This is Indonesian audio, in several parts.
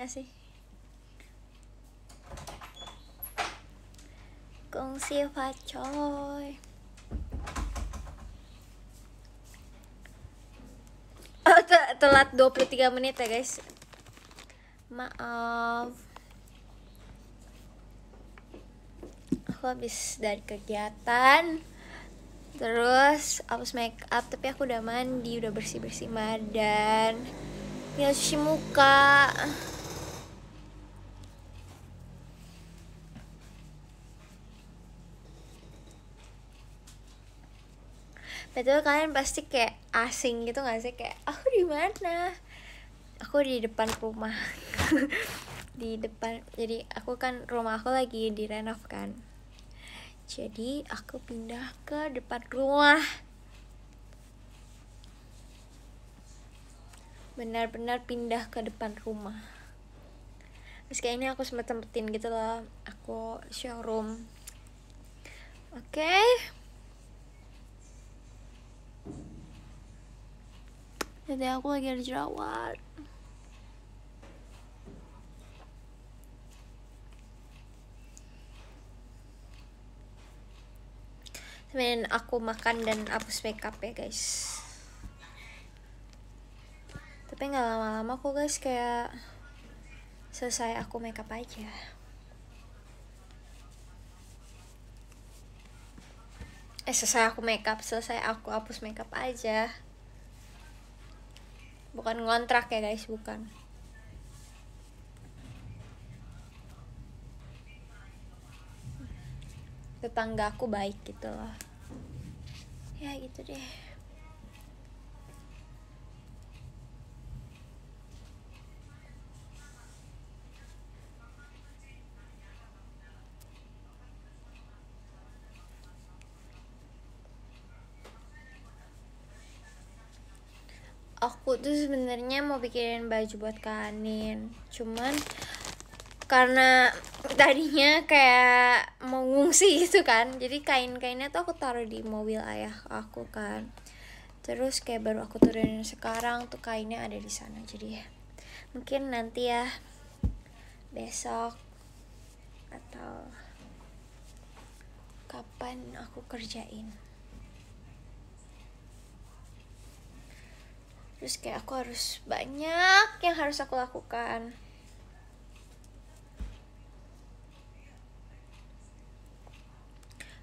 gak sih? Kongsi Pak Coy. Oh, telat 23 menit ya, guys. Maaf. Aku habis dari kegiatan. Terus aku make up, tapi aku udah mandi, udah bersih-bersih badan. ya cuci muka. betul kalian pasti kayak asing gitu gak sih kayak aku di mana aku di depan rumah di depan jadi aku kan rumah aku lagi direnov kan jadi aku pindah ke depan rumah benar-benar pindah ke depan rumah terus kayak ini aku sempet sempetin gitu loh aku showroom oke okay. Jadi aku lagi ada jerawat. Temenin aku makan dan hapus makeup ya guys. Tapi gak lama-lama aku guys kayak selesai aku makeup aja. eh selesai aku makeup selesai aku hapus makeup aja bukan ngontrak ya guys bukan tetangga aku baik gitu loh ya gitu deh aku tuh sebenarnya mau bikinin baju buat kanin cuman karena tadinya kayak mau ngungsi gitu kan jadi kain-kainnya tuh aku taruh di mobil ayah aku kan terus kayak baru aku turunin sekarang tuh kainnya ada di sana jadi ya mungkin nanti ya besok atau kapan aku kerjain terus kayak aku harus banyak yang harus aku lakukan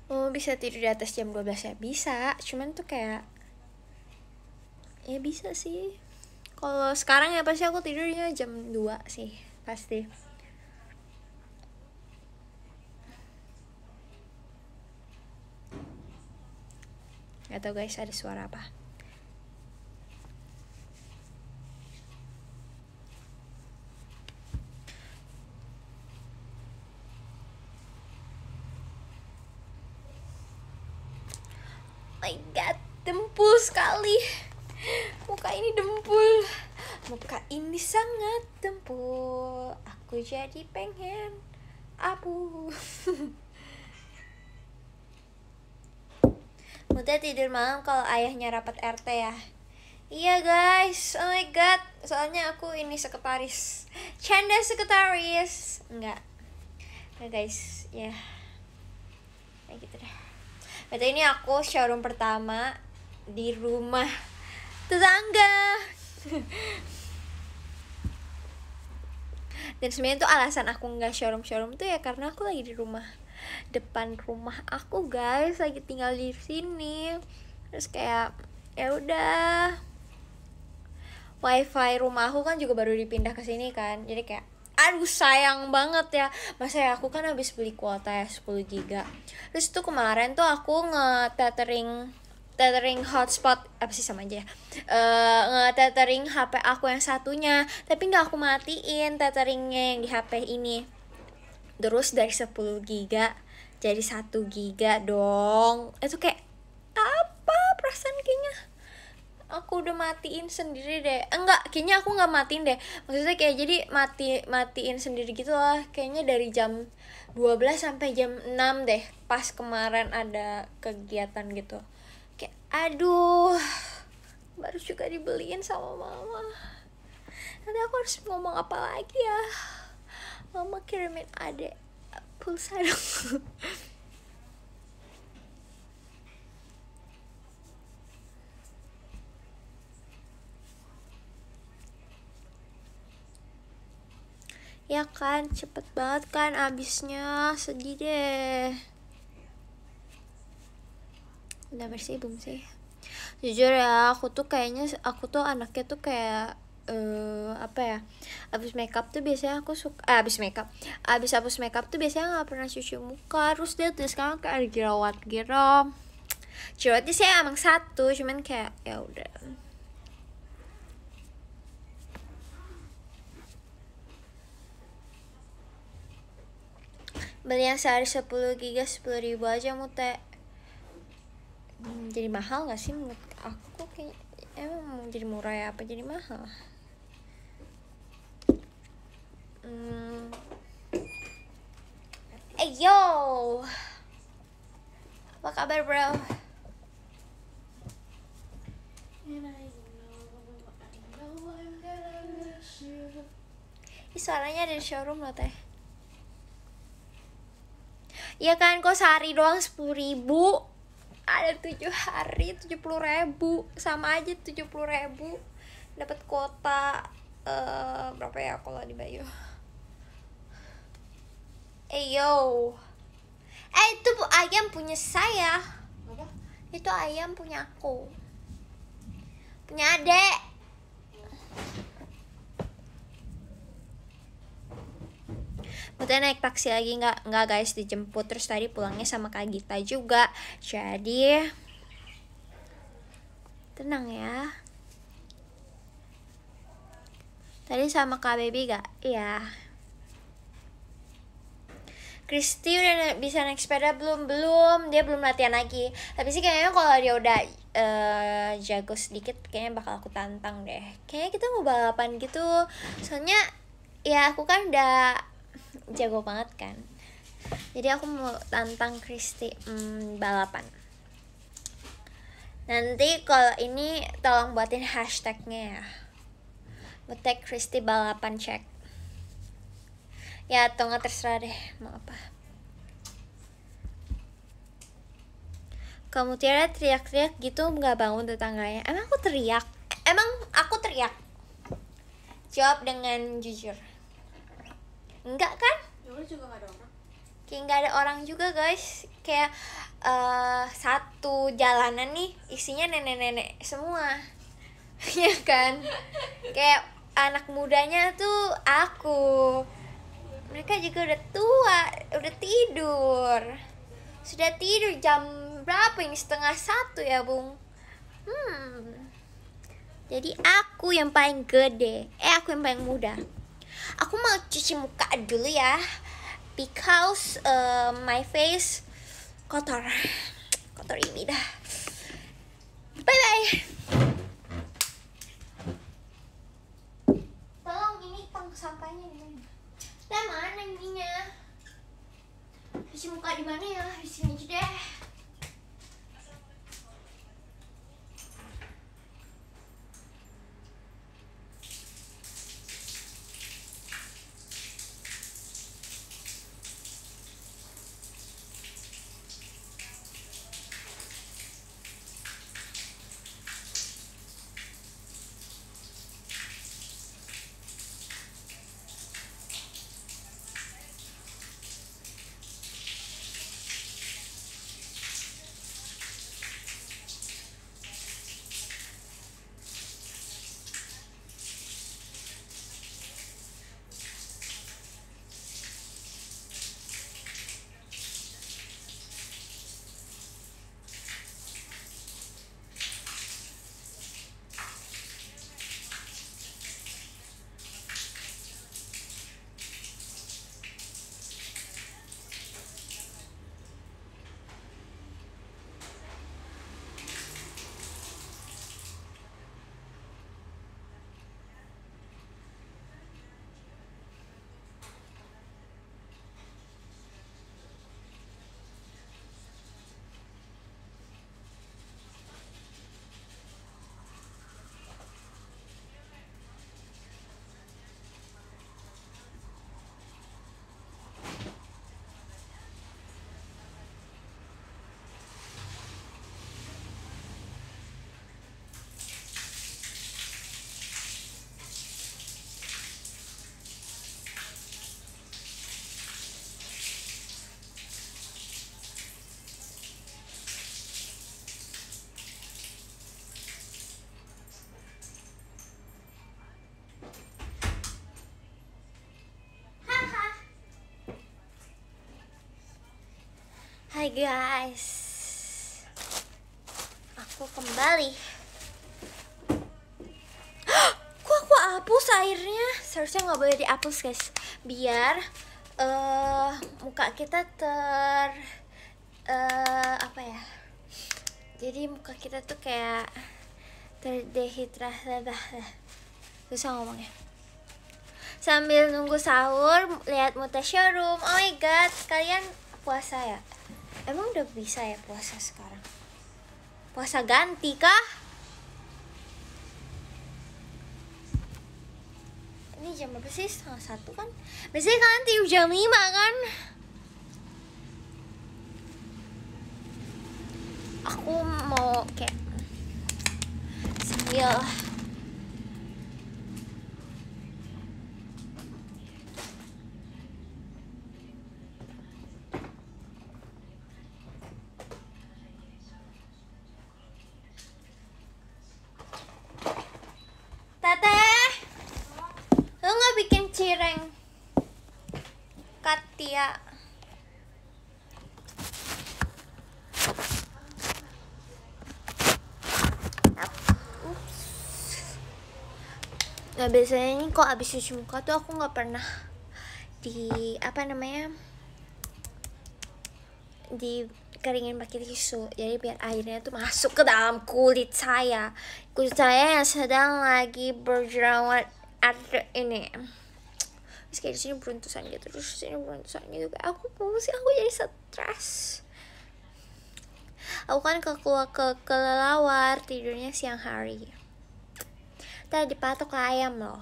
mau oh, bisa tidur di atas jam 12 ya bisa cuman tuh kayak ya bisa sih kalau sekarang ya pasti aku tidurnya jam 2 sih pasti Gak tau guys ada suara apa dempul sekali muka ini dempul muka ini sangat dempul aku jadi pengen abu Muda tidur malam kalau ayahnya rapat RT ya Iya guys, oh my god Soalnya aku ini sekretaris Canda sekretaris Enggak Nah guys, ya yeah. Kayak gitu deh Betul ini aku showroom pertama di rumah tetangga dan sebenarnya tuh alasan aku nggak showroom showroom tuh ya karena aku lagi di rumah depan rumah aku guys lagi tinggal di sini terus kayak ya udah wifi rumah aku kan juga baru dipindah ke sini kan jadi kayak aduh sayang banget ya masa ya aku kan habis beli kuota ya 10 giga terus tuh kemarin tuh aku nge-tethering tethering hotspot apa sih sama aja ya uh, nge-tethering HP aku yang satunya tapi nggak aku matiin tetheringnya yang di HP ini terus dari 10 giga jadi satu giga dong itu kayak apa perasaan kayaknya aku udah matiin sendiri deh enggak eh, kayaknya aku nggak matiin deh maksudnya kayak jadi mati matiin sendiri gitu lah kayaknya dari jam 12 sampai jam 6 deh pas kemarin ada kegiatan gitu kayak aduh baru juga dibeliin sama mama nanti aku harus ngomong apa lagi ya mama kirimin adek pulsa dong ya kan cepet banget kan abisnya sedih deh udah bersih belum sih jujur ya aku tuh kayaknya aku tuh anaknya tuh kayak uh, apa ya abis makeup tuh biasanya aku suka eh, abis makeup abis abis makeup tuh biasanya nggak pernah cuci muka terus dia tuh sekarang kayak ada jerawat gitu jerawatnya sih emang satu cuman kayak ya udah beli yang sehari 10 giga 10 ribu aja mute hmm, jadi mahal gak sih menurut aku kayak emang jadi murah ya apa jadi mahal hmm. hey, eh, yo apa kabar bro Ih, suaranya dari showroom loh teh Iya kan, kok sehari doang sepuluh ribu ada tujuh hari tujuh puluh ribu sama aja tujuh puluh ribu dapat kuota uh, berapa ya kalau di Bayu? Eyo, eh, eh itu ayam punya saya. Apa? Itu ayam punya aku, punya adek. Udah naik taksi lagi nggak nggak guys dijemput terus tadi pulangnya sama Kak Gita juga. Jadi tenang ya. Tadi sama Kak Baby gak? Iya. Kristi udah bisa naik sepeda belum? Belum, dia belum latihan lagi. Tapi sih kayaknya kalau dia udah uh, jago sedikit, kayaknya bakal aku tantang deh. Kayaknya kita mau balapan gitu. Soalnya ya aku kan udah jago banget kan jadi aku mau tantang Kristi hmm, balapan nanti kalau ini tolong buatin hashtagnya ya Butek Kristi balapan cek ya atau nggak terserah deh mau apa kamu tiara teriak-teriak gitu nggak bangun tetangganya emang aku teriak emang aku teriak jawab dengan jujur enggak kan ya juga gak ada orang kayak nggak ada orang juga guys kayak uh, satu jalanan nih isinya nenek-nenek semua ya kan kayak anak mudanya tuh aku mereka juga udah tua udah tidur sudah tidur jam berapa ini setengah satu ya bung hmm jadi aku yang paling gede eh aku yang paling muda aku mau cuci muka dulu ya because uh, my face kotor kotor ini dah bye bye tolong ini tong sampahnya di mana ininya cuci muka di mana ya di sini aja deh Hai guys Aku kembali Kok aku hapus airnya? Seharusnya gak boleh dihapus guys Biar uh, muka kita ter uh, Apa ya Jadi muka kita tuh kayak Terdehidrasi Susah ngomongnya Sambil nunggu sahur Lihat mutasya room Oh my god Kalian puasa ya? Emang udah bisa ya puasa sekarang? Puasa ganti kah? Ini jam berapa sih? Setengah satu kan? Biasanya ganti jam lima kan? Aku mau kayak sambil biasanya ini kok abis cuci muka tuh aku nggak pernah di apa namanya di keringin pakai tisu jadi biar airnya tuh masuk ke dalam kulit saya kulit saya yang sedang lagi berjerawat ada ini terus kayak di sini beruntusan gitu terus sini beruntusan gitu kayak aku sih aku jadi stress aku kan ke, ke kelelawar tidurnya siang hari tadi dipatok ayam loh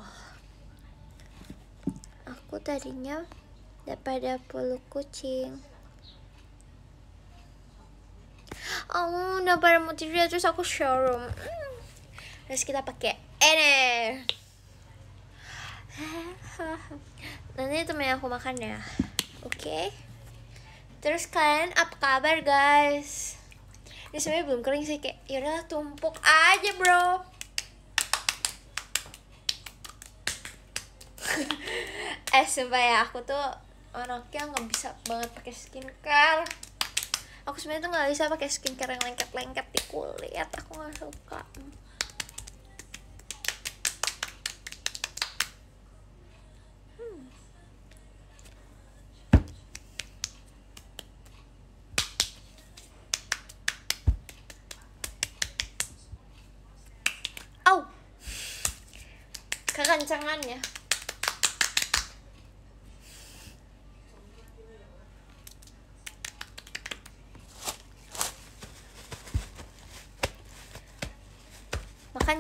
aku tadinya daripada puluh kucing oh udah pada mau tidur terus aku showroom terus kita pakai ini nanti temen aku makan ya oke okay? terus kalian apa kabar guys ini sebenarnya belum kering sih kayak yaudah tumpuk aja bro eh sumpah ya aku tuh anaknya nggak bisa banget pakai skincare aku sebenarnya tuh nggak bisa pakai skincare yang lengket-lengket di kulit aku nggak suka hmm. kekencangannya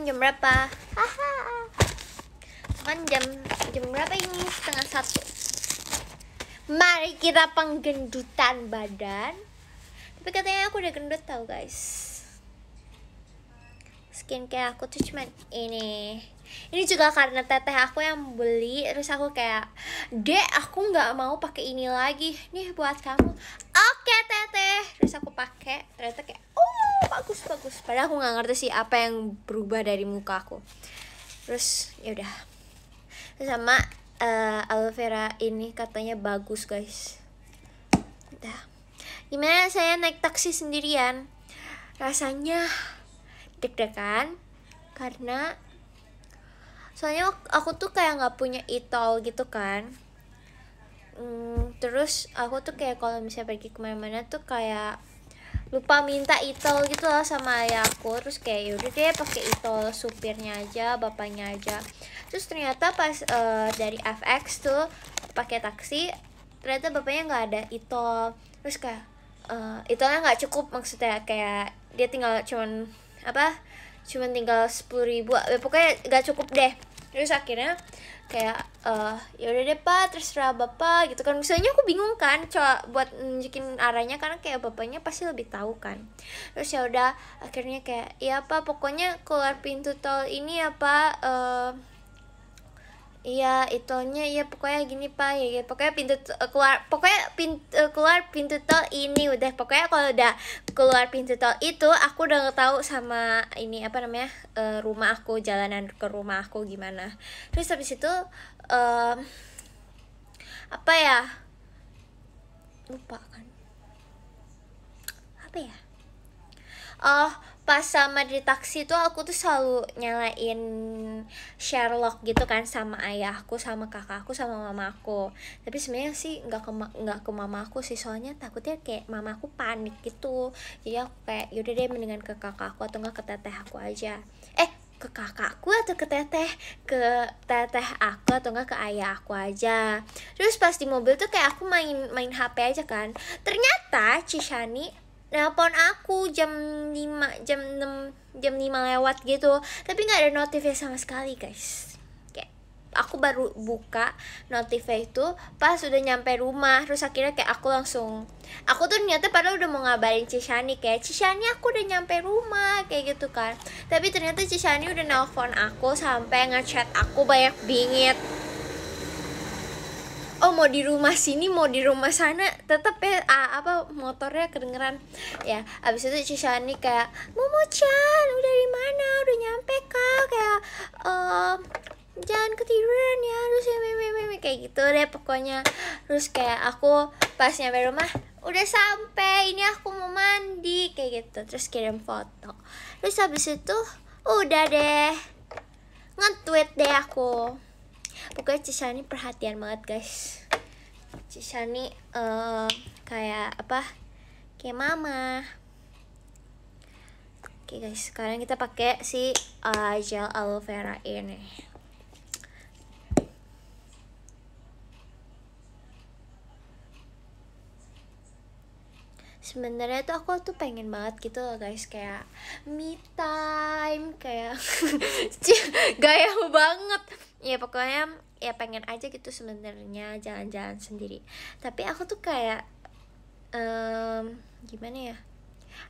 jam berapa? Cuman jam jam berapa ini? Setengah satu. Mari kita penggendutan badan. Tapi katanya aku udah gendut tau guys. Skincare aku tuh cuman ini. Ini juga karena teteh aku yang beli. Terus aku kayak, dek aku nggak mau pakai ini lagi. Nih buat kamu. Oh, pakai teteh terus aku pakai ternyata kayak oh bagus bagus padahal aku nggak ngerti sih apa yang berubah dari muka aku terus ya udah sama uh, aloe vera ini katanya bagus guys udah gimana saya naik taksi sendirian rasanya deg-degan karena soalnya aku tuh kayak nggak punya e itol gitu kan hmm, terus aku tuh kayak kalau misalnya pergi kemana-mana tuh kayak lupa minta itol gitu loh sama ayah aku terus kayak yaudah deh pakai itol supirnya aja bapaknya aja terus ternyata pas uh, dari FX tuh pakai taksi ternyata bapaknya nggak ada itol terus kayak uh, itolnya nggak cukup maksudnya kayak dia tinggal cuman apa cuman tinggal sepuluh ribu ya pokoknya nggak cukup deh terus akhirnya kayak uh, ya udah deh pak terserah bapak gitu kan misalnya aku bingung kan coba buat nunjukin arahnya karena kayak bapaknya pasti lebih tahu kan terus ya udah akhirnya kayak ya pak pokoknya keluar pintu tol ini ya pak uh, iya itunya iya pokoknya gini pak ya, ya pokoknya pintu uh, keluar pokoknya pintu uh, eh, keluar pintu tol ini udah pokoknya kalau udah keluar pintu tol itu aku udah tahu sama ini apa namanya uh, rumah aku jalanan ke rumah aku gimana terus habis itu um, apa ya lupa kan apa ya oh pas sama di taksi tuh aku tuh selalu nyalain Sherlock gitu kan sama ayahku sama kakakku sama mamaku tapi sebenarnya sih nggak ke nggak ke mamaku sih soalnya takutnya kayak mamaku panik gitu jadi aku kayak yaudah deh mendingan ke kakakku atau nggak ke teteh aku aja eh ke kakakku atau ke teteh ke teteh aku atau enggak ke ayah aku aja terus pas di mobil tuh kayak aku main main HP aja kan ternyata Cishani nelpon aku jam 5 jam 6 jam 5 lewat gitu tapi nggak ada notifnya sama sekali guys kayak aku baru buka notifnya itu pas udah nyampe rumah terus akhirnya kayak aku langsung aku tuh ternyata padahal udah mau ngabarin Cisani kayak Cisani aku udah nyampe rumah kayak gitu kan tapi ternyata Cisani udah nelpon aku sampai ngechat aku banyak bingit oh mau di rumah sini mau di rumah sana tetep ya ah, apa motornya kedengeran ya abis itu Cisani kayak Momo Chan udah di mana udah nyampe kak kayak ehm, jangan ketiduran ya terus ya mimi kayak gitu deh pokoknya terus kayak aku pas nyampe rumah udah sampai ini aku mau mandi kayak gitu terus kirim foto terus abis itu udah deh nge deh aku pokoknya Cisani perhatian banget guys Cisani uh, eh, kayak apa kayak mama oke okay guys sekarang kita pakai si uh, gel aloe vera ini sebenarnya tuh aku tuh pengen banget gitu loh guys kayak me time kayak gaya banget ya pokoknya ya pengen aja gitu sebenarnya jalan-jalan sendiri tapi aku tuh kayak um, gimana ya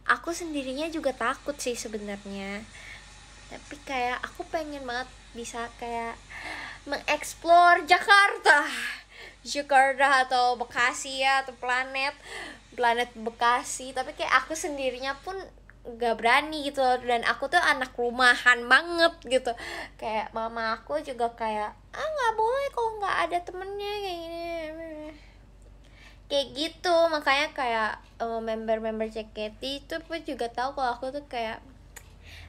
aku sendirinya juga takut sih sebenarnya tapi kayak aku pengen banget bisa kayak mengeksplor Jakarta Jakarta atau Bekasi ya atau planet planet Bekasi tapi kayak aku sendirinya pun gak berani gitu dan aku tuh anak rumahan banget gitu kayak mama aku juga kayak ah nggak boleh kok nggak ada temennya kayak gini kayak gitu makanya kayak eh, member-member uh, member -member itu pun juga tahu kalau aku tuh kayak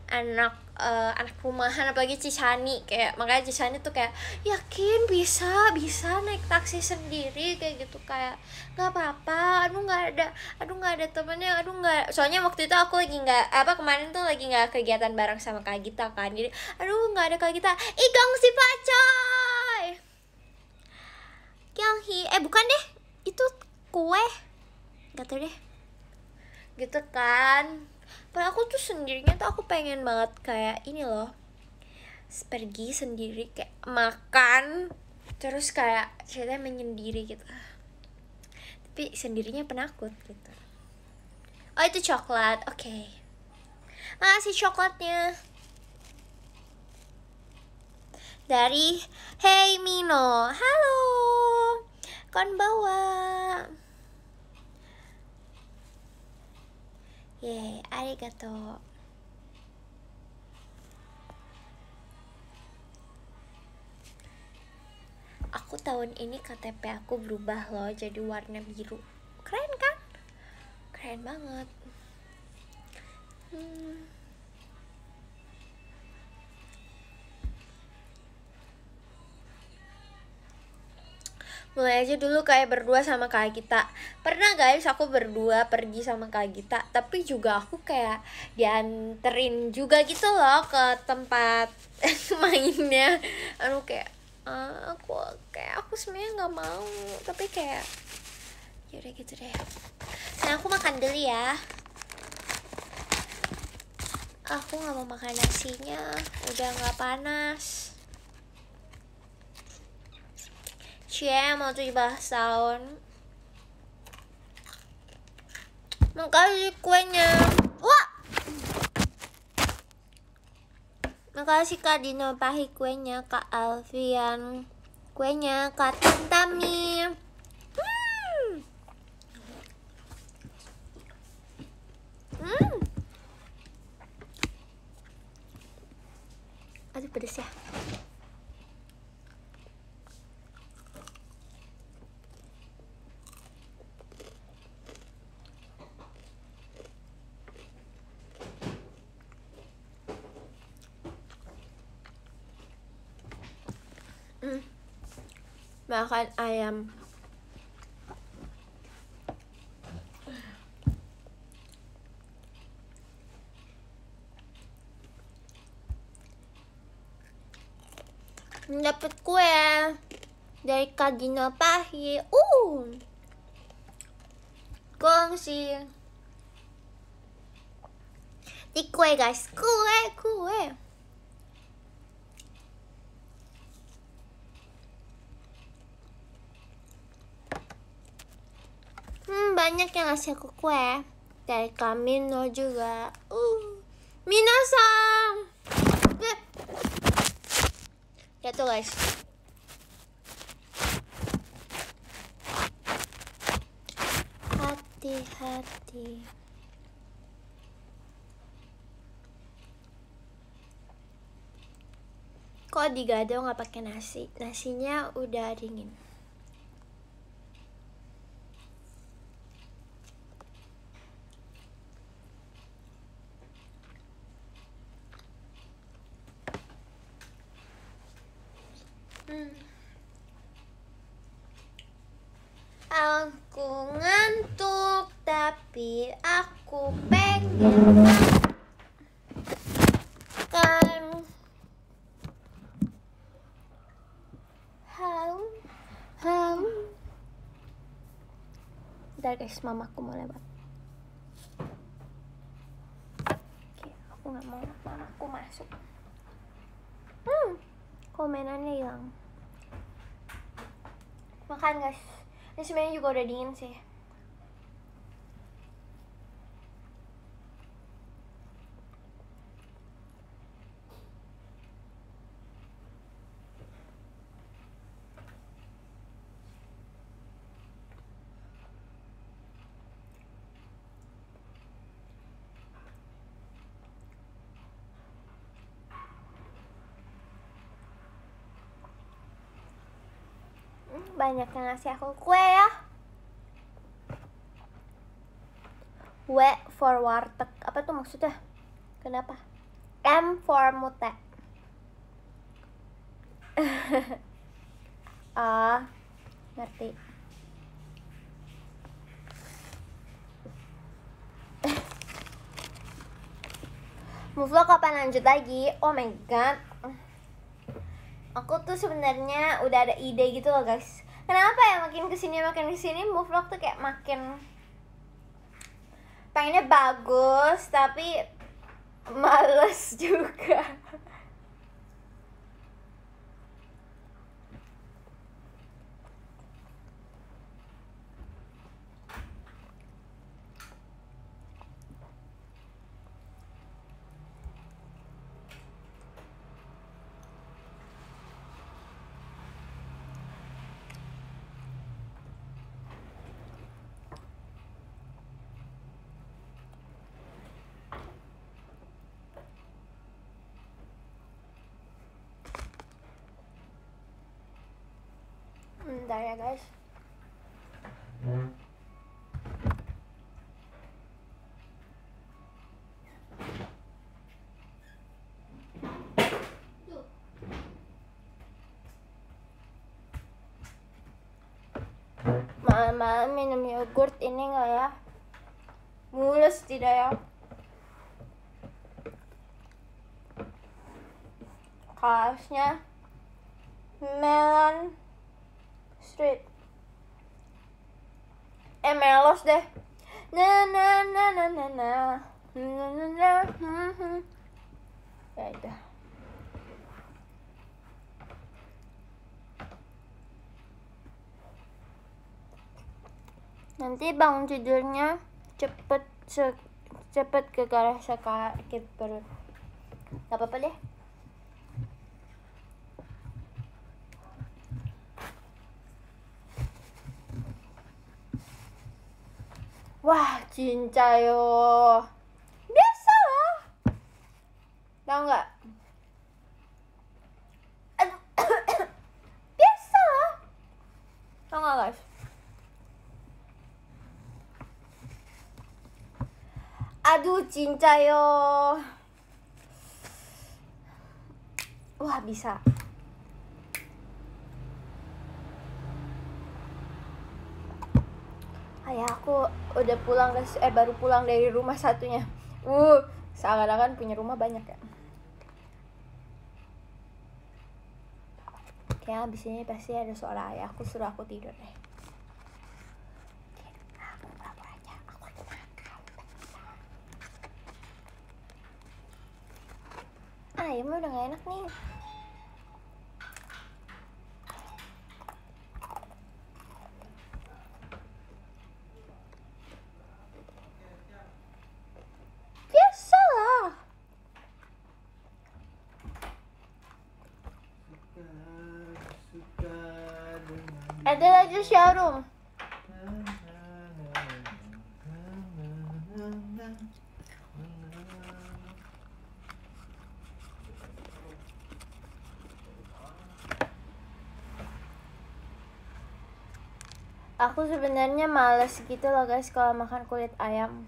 anak uh, anak rumahan apalagi cisanik kayak makanya cisanik tuh kayak yakin bisa bisa naik taksi sendiri kayak gitu kayak nggak apa-apa aduh nggak ada aduh nggak ada temennya aduh nggak soalnya waktu itu aku lagi nggak apa kemarin tuh lagi nggak kegiatan bareng sama Kak Gita kan jadi aduh nggak ada Kak Gita igong si pacoy yang hi eh bukan deh itu kue gak tahu deh gitu kan padahal aku tuh sendirinya tuh aku pengen banget kayak ini loh pergi sendiri kayak makan terus kayak ceritanya menyendiri gitu tapi sendirinya penakut gitu oh itu coklat oke okay. makasih coklatnya dari Hey Mino halo kon bawa イエーイありがとう aku tahun ini KTP aku berubah loh jadi warna biru keren kan keren banget hmm. mulai aja dulu kayak berdua sama Kak kita pernah guys aku berdua pergi sama Kak kita tapi juga aku kayak dianterin juga gitu loh ke tempat mainnya aku kayak ah, aku kayak aku sebenarnya nggak mau tapi kayak yaudah gitu deh nah aku makan dulu ya aku nggak mau makan nasinya udah nggak panas Cie mau 17 tahun Makasih kuenya Wah Makasih Kak Dino Pahi kuenya Kak Alfian Kuenya Kak Tantami hmm. hmm. Aduh pedes ya makan ayam dapat kue dari kagino Pahi. Uh. Kongsi. Di kue guys, kue, kue. banyak yang ngasih aku kue dari Kamino juga uh minasang ya tuh guys hati-hati kok digado nggak pakai nasi nasinya udah dingin bentar guys mamaku mau lewat oke aku nggak mau mamaku masuk hmm komenannya hilang makan guys ini sebenarnya juga udah dingin sih banyak yang ngasih aku kue ya W for warteg apa tuh maksudnya kenapa M for mute oh ngerti Muflo kapan lanjut lagi? Oh my god. Aku tuh sebenarnya udah ada ide gitu loh, guys kenapa ya makin kesini makin kesini move vlog tuh kayak makin pengennya bagus tapi males juga guys malam-malam minum yogurt ini enggak ya mulus tidak ya kaosnya melon Street eh melos deh na na na na na na na na na hmm, hmm. ya itu nanti bangun tidurnya cepet se cepet ke arah sakit perut gak apa-apa deh 와 진짜요 미쳤어 나온가 상하가 있어. 아두 진짜요. 와 미사. ayah aku udah pulang guys eh baru pulang dari rumah satunya uh seakan-akan punya rumah banyak ya kayak abis ini pasti ada suara ayah aku suruh aku tidur deh Ah, udah gak enak nih Terus showroom. Aku sebenarnya males gitu loh guys kalau makan kulit ayam.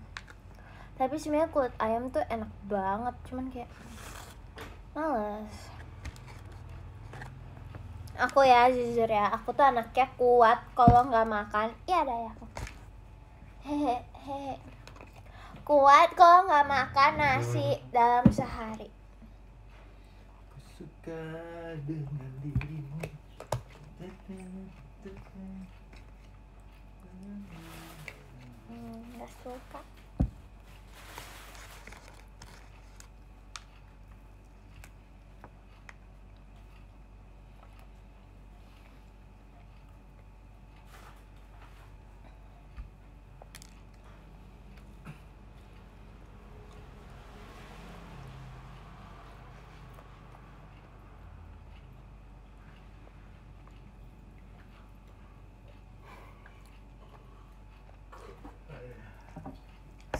Tapi sebenarnya kulit ayam tuh enak banget, cuman kayak males aku ya jujur ya aku tuh anaknya kuat kalau nggak makan iya ada ya aku hehehe kuat kalau nggak makan nasi dalam sehari aku suka dengan dirimu hmm, nggak gak suka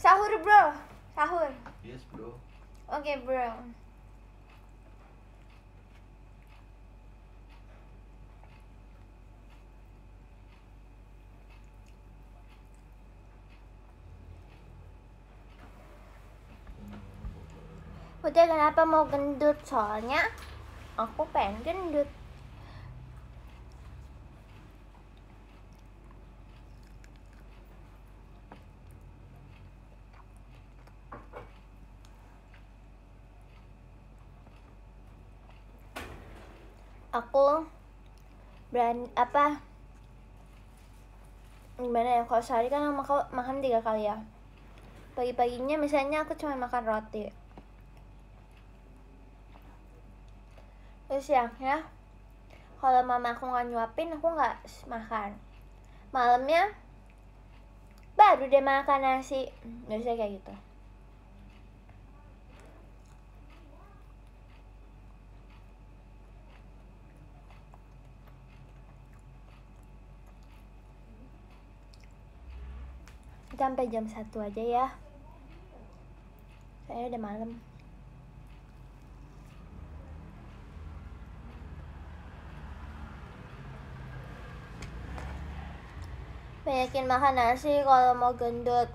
Sahur, bro. Sahur. Yes, bro. Oke, okay, bro. Putih kenapa mau gendut? Soalnya aku pengen gendut. berani apa gimana ya kalau sehari kan aku makan tiga kali ya pagi-paginya misalnya aku cuma makan roti terus siangnya kalau mama aku nggak nyuapin aku nggak makan malamnya baru deh makan nasi biasanya kayak gitu kita sampai jam satu aja ya saya udah malam banyakin makan nasi kalau mau gendut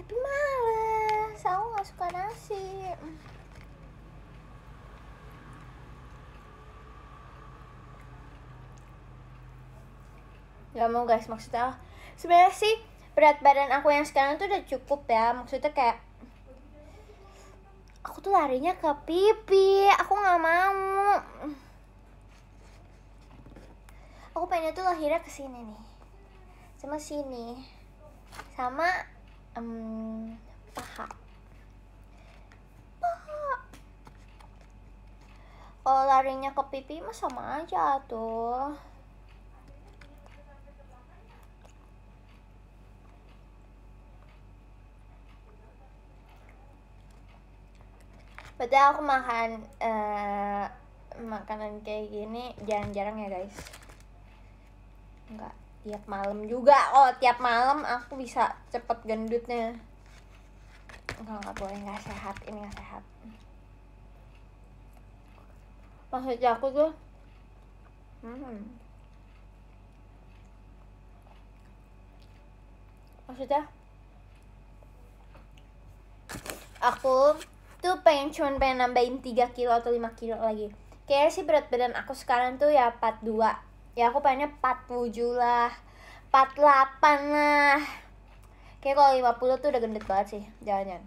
tapi males aku nggak suka nasi nggak mau guys maksudnya sebenarnya sih berat badan aku yang sekarang tuh udah cukup ya maksudnya kayak aku tuh larinya ke pipi aku nggak mau aku pengen tuh lahirnya ke sini nih sama sini sama um, paha paha kalau larinya ke pipi mah sama aja tuh Padahal aku makan uh, makanan kayak gini jarang-jarang ya guys. Enggak tiap malam juga. Oh tiap malam aku bisa cepet gendutnya. Enggak nggak boleh nggak sehat ini nggak sehat. Maksudnya aku tuh. Hmm. Maksudnya aku tuh pengen cuman pengen nambahin 3 kilo atau 5 kilo lagi kayak sih berat badan aku sekarang tuh ya 42 ya aku pengennya 47 lah 48 lah kayak kalau 50 tuh udah gendut banget sih jangan-jangan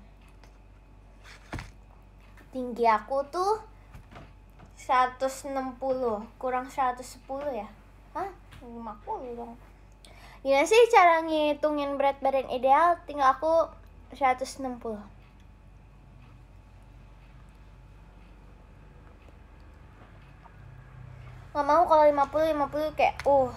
tinggi aku tuh 160 kurang 110 ya hah 50 dong gimana sih cara ngitungin berat badan ideal tinggal aku 160 nggak mau kalau 50 50 kayak uh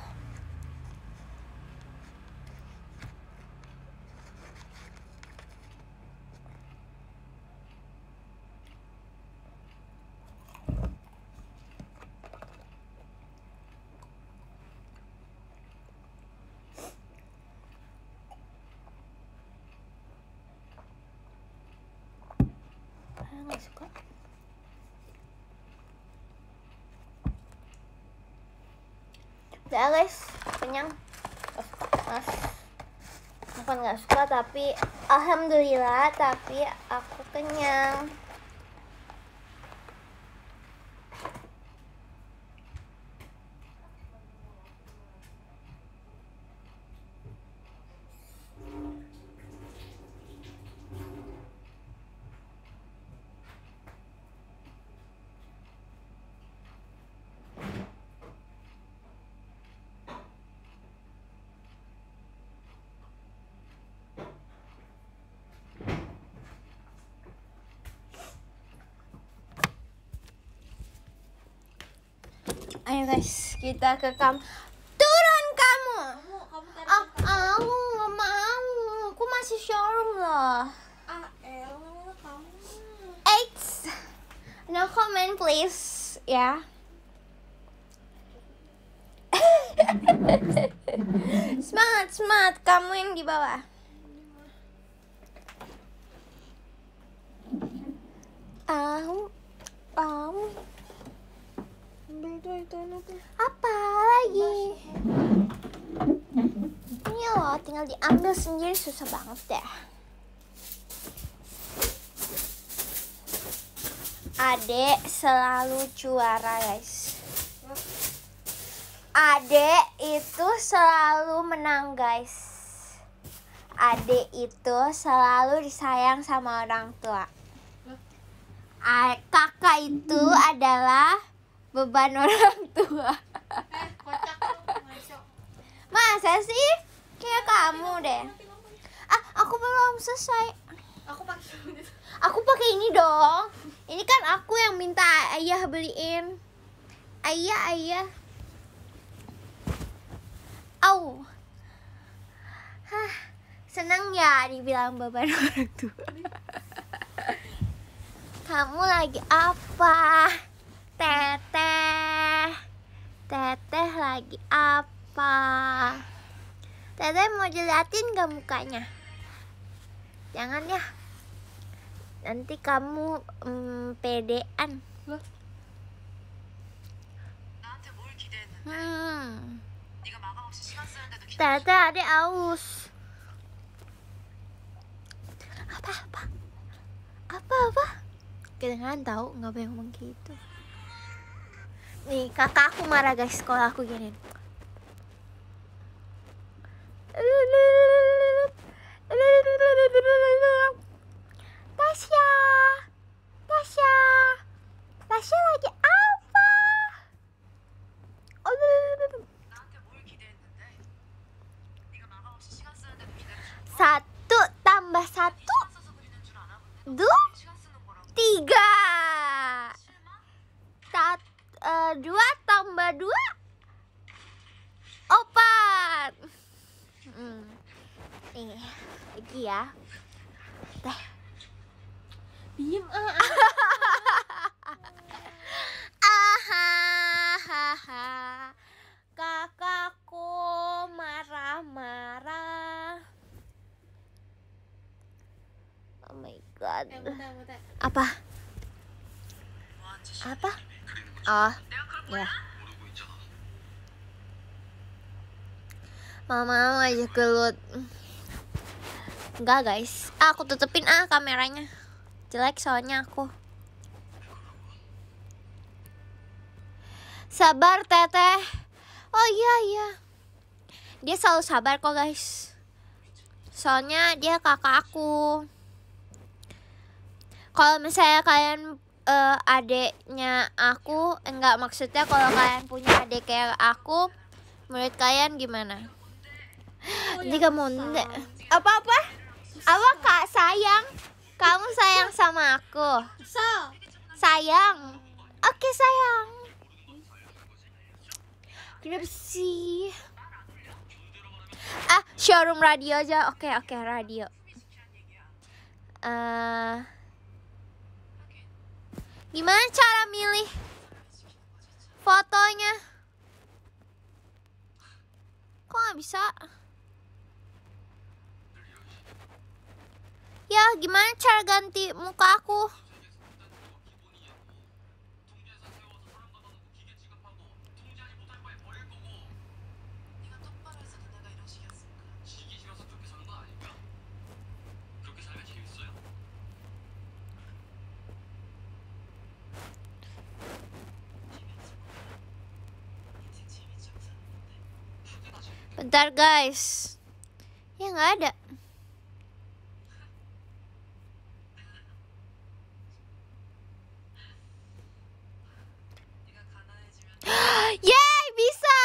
ah, nggak suka Udah iya, guys kenyang mas bukan nggak suka tapi alhamdulillah tapi aku kenyang guys kita ke kamu turun kamu, ah, aku nggak mau aku masih showroom loh ah, kamu. Eits. no comment please ya yeah. semangat semangat kamu yang di bawah um, um. Apa lagi? Ini iya loh, tinggal diambil sendiri susah banget deh. Adek selalu juara guys. Adek itu selalu menang guys. Adek itu selalu disayang sama orang tua. A Kakak itu adalah beban orang tua eh, kotak masa sih kayak kamu deh ah aku belum selesai aku pakai aku pakai ini dong ini kan aku yang minta ayah beliin ayah ayah au Hah, senang ya dibilang beban orang tua kamu lagi apa Teteh Teteh lagi apa? Teteh mau jelatin gak mukanya? Jangan ya Nanti kamu mm, pedean Hmm. Teteh adik aus Apa-apa? Apa-apa? Kedengaran tahu nggak boleh ngomong gitu Nih, kakak aku marah guys kalau aku gini. Tasya, Tasya, Tasya lagi apa? Satu tambah satu, dua, tiga, satu uh, tambah dua, opat hmm. Nih, lagi ya Teh Diem ah, Kakakku marah-marah Oh my god eh, Apa? Apa? 아, oh, ya, Mama aja kelut, Enggak guys, aku tutupin ah kameranya. Jelek soalnya aku. Sabar teteh. Oh iya iya. Dia selalu sabar kok guys. Soalnya dia kakak aku. Kalau misalnya kalian uh, adeknya aku enggak eh, maksudnya kalau kalian punya adik kayak aku menurut kalian gimana? Oh, kamu mau apa apa? Apa kak sayang? Kamu sayang sama aku? So. Sayang. Oke okay, sayang. Kenapa sih? Ah, showroom radio aja. Oke, okay, oke, okay, radio. Eh uh, Gimana cara milih fotonya? Kok nggak bisa? Ya, gimana cara ganti muka aku? Bentar guys. Ya nggak ada. Yeay, bisa.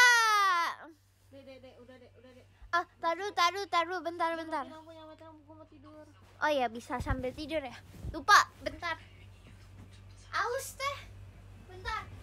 Ah, taruh, taruh, taruh, bentar, bentar. Oh ya, bisa sambil tidur ya. Lupa, bentar. Aus teh. Bentar.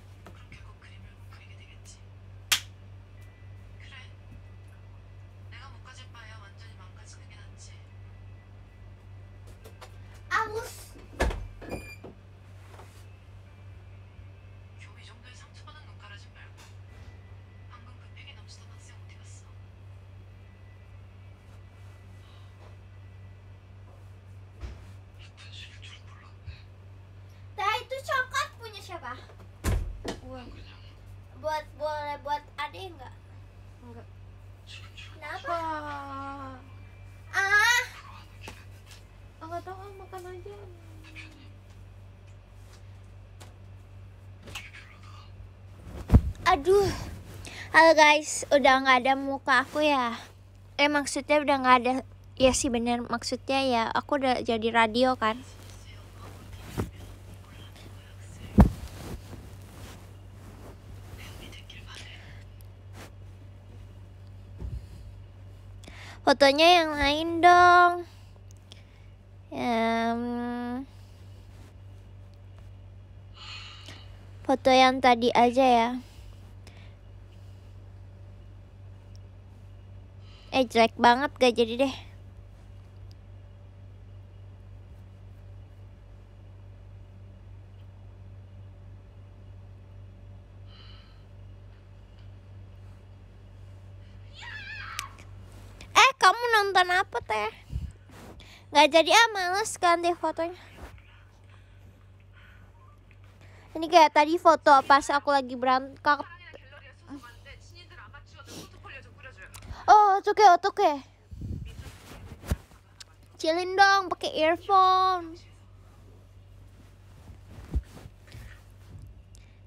buat boleh buat ade enggak enggak kenapa ah nggak tahu ah makan aja aduh halo guys udah nggak ada muka aku ya eh maksudnya udah nggak ada ya sih bener maksudnya ya aku udah jadi radio kan fotonya yang lain dong um, foto yang tadi aja ya eh jelek banget gak jadi deh nonton apa teh nggak jadi ah males ganti fotonya ini kayak tadi foto pas aku lagi berangkat oh oke okay, oke okay. cilin dong pakai earphone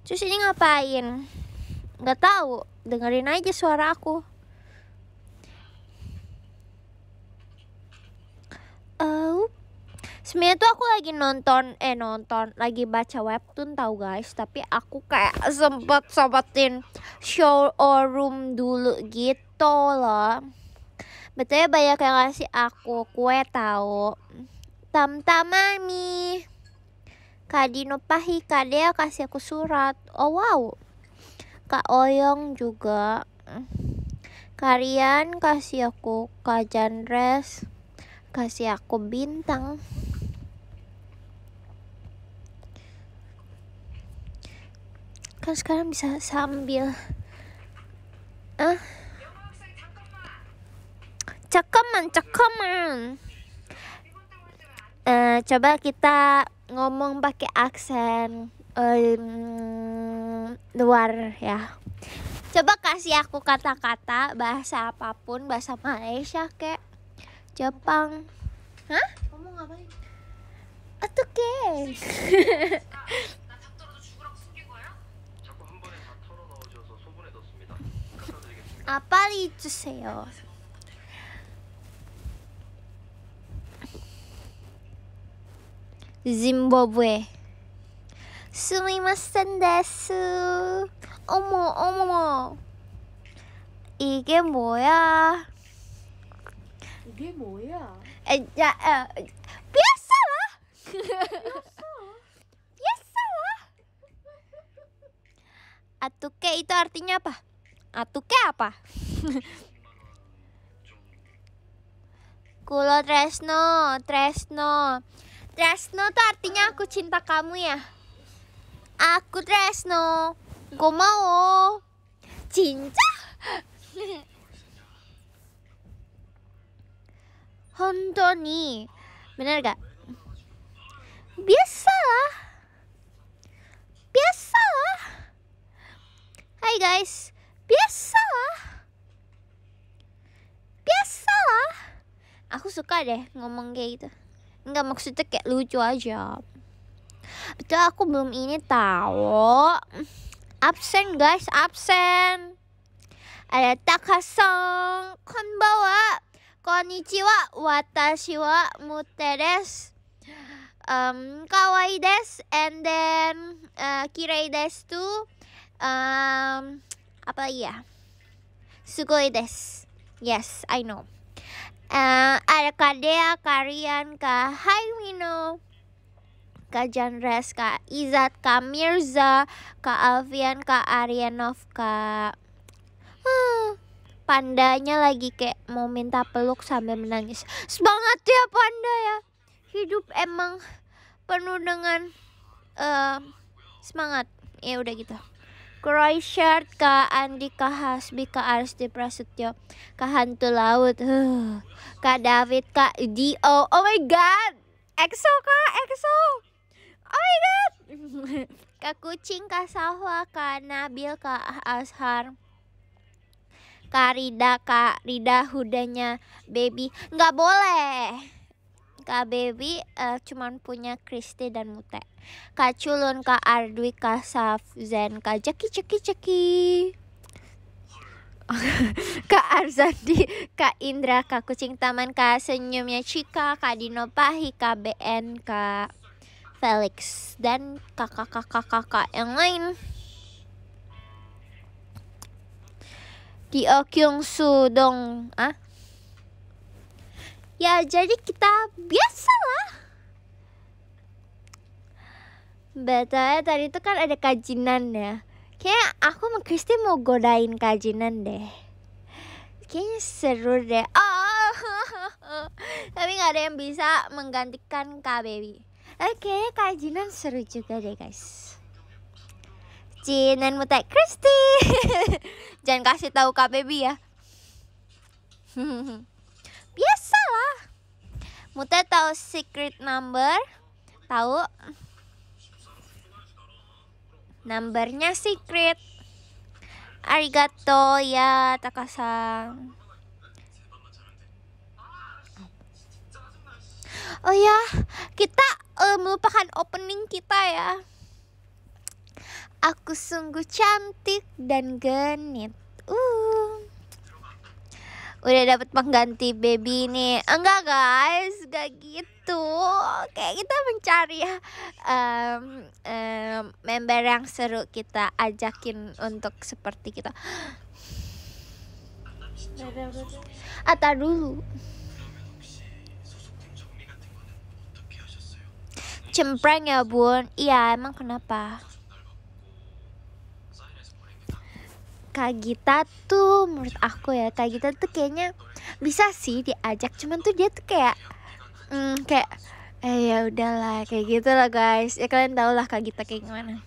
terus ini ngapain nggak tahu dengerin aja suara aku Oh. Sebenarnya tuh aku lagi nonton eh nonton lagi baca webtoon tau guys, tapi aku kayak sempet sempetin room dulu gitu loh. Betulnya banyak yang ngasih aku kue tau. Tam tamami. Kadino Pahi Kadea kasih aku surat. Oh wow. Kak Oyong juga. Karian kasih aku kajan dress kasih aku bintang kan sekarang bisa sambil ah cekeman cekeman uh, coba kita ngomong pakai aksen um, luar ya coba kasih aku kata-kata bahasa apapun bahasa Malaysia kek 저빵 어? 어머가 빨리 어떡해 나닭 떨어져 죽으라고 숨긴 거예요? 자꾸 한 번에 다 털어 넣으셔서 소분해뒀습니다 감사드리겠습니다 아 빨리 주세요 짐버브에 스미마센 데스 어머 어머머 이게 뭐야 gede boya eh ya eh, biasa lah biasa lah atuke itu artinya apa atuke apa kulo tresno tresno tresno itu artinya aku cinta kamu ya aku tresno mau cinta Honto nih Bener gak? Biasalah Biasalah Hai guys Biasalah Biasalah Aku suka deh ngomong kayak gitu Enggak maksudnya kayak lucu aja Betul aku belum ini tahu Absen guys, absen Ada Takasong Konbawa こんにちは。私はムテです。Um, かわいいです。And then, uh, des tu, Um, apa ya? Sugoi Yes, I know. Uh, kadea, Karian, Ka Haimino, Ka Janres, Ka Izat, Ka Mirza, Ka Alfian, Ka Arianov, Ka... Huh pandanya lagi kayak mau minta peluk sambil menangis. Semangat ya panda ya. Hidup emang penuh dengan uh, semangat. Ya udah gitu. Croissant Kak Andi Kak Hasbi Kak Arsti Prasetyo Kak Hantu Laut Kak David Kak Dio Oh my god EXO Kak EXO Oh my god Kak Kucing Kak Sahwa Kak Nabil Kak Ashar Karida, karida Kak Rida hudanya baby nggak boleh. Kak Baby uh, cuman punya Kristi dan Mute. Kak Culun, Kak Ardwi, Kak Safzen, Kak Ceki Ceki Ceki, Kak Arzandi, Kak Indra, Kak Kucing Taman, Kak Senyumnya Cika, Kak Dino Pahi, Kak BN, Kak Felix, dan kakak-kakak-kakak yang lain. di Okyung oh sudong ah ya jadi kita biasa biasalah betul tadi itu kan ada kajinan ya kayak aku sama Kristi mau godain kajinan deh Kayaknya seru deh oh. Tapi nggak ada yang bisa menggantikan Kak Baby Oke, kajinan seru juga deh guys dan mutek Kristi. Jangan kasih tahu Kak Baby ya. Biasalah. Mute tahu secret number? Tahu? Numbernya secret. Arigato ya Takasang. Oh ya, kita uh, melupakan opening kita ya. Aku sungguh cantik dan genit. Uh. Udah dapat pengganti baby nih. Enggak guys, enggak gitu. Kayak kita mencari ya um, um, member yang seru kita ajakin untuk seperti kita. Ata dulu. Cempreng ya bun. Iya emang kenapa? Kak Gita tuh menurut aku ya Kak Gita tuh kayaknya bisa sih diajak cuman tuh dia tuh kayak mm, kayak eh ya udahlah kayak gitu lah guys ya kalian tau lah Kak Gita kayak gimana